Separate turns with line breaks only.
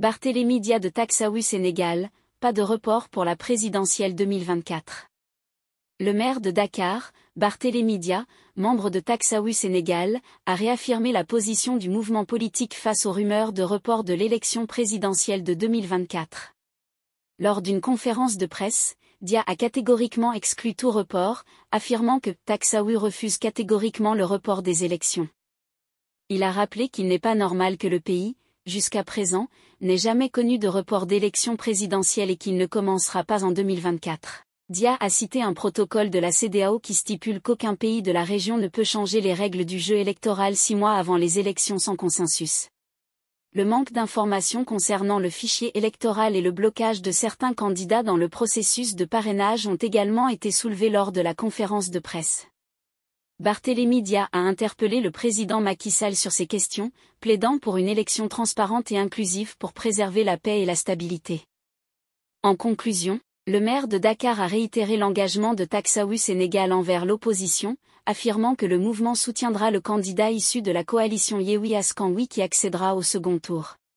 Barthélémy Dia de Taxaoui Sénégal, pas de report pour la présidentielle 2024. Le maire de Dakar, Barthélémy Dia, membre de Taxaoui Sénégal, a réaffirmé la position du mouvement politique face aux rumeurs de report de l'élection présidentielle de 2024. Lors d'une conférence de presse, Dia a catégoriquement exclu tout report, affirmant que Taxaoui refuse catégoriquement le report des élections. Il a rappelé qu'il n'est pas normal que le pays, jusqu'à présent, n'est jamais connu de report d'élection présidentielle et qu'il ne commencera pas en 2024. Dia a cité un protocole de la CDAO qui stipule qu'aucun pays de la région ne peut changer les règles du jeu électoral six mois avant les élections sans consensus. Le manque d'informations concernant le fichier électoral et le blocage de certains candidats dans le processus de parrainage ont également été soulevés lors de la conférence de presse. Barthélémy Dia a interpellé le président Macky Sall sur ces questions, plaidant pour une élection transparente et inclusive pour préserver la paix et la stabilité. En conclusion, le maire de Dakar a réitéré l'engagement de taxaou Sénégal envers l'opposition, affirmant que le mouvement soutiendra le candidat issu de la coalition Yewi Askanwi qui accédera au second tour.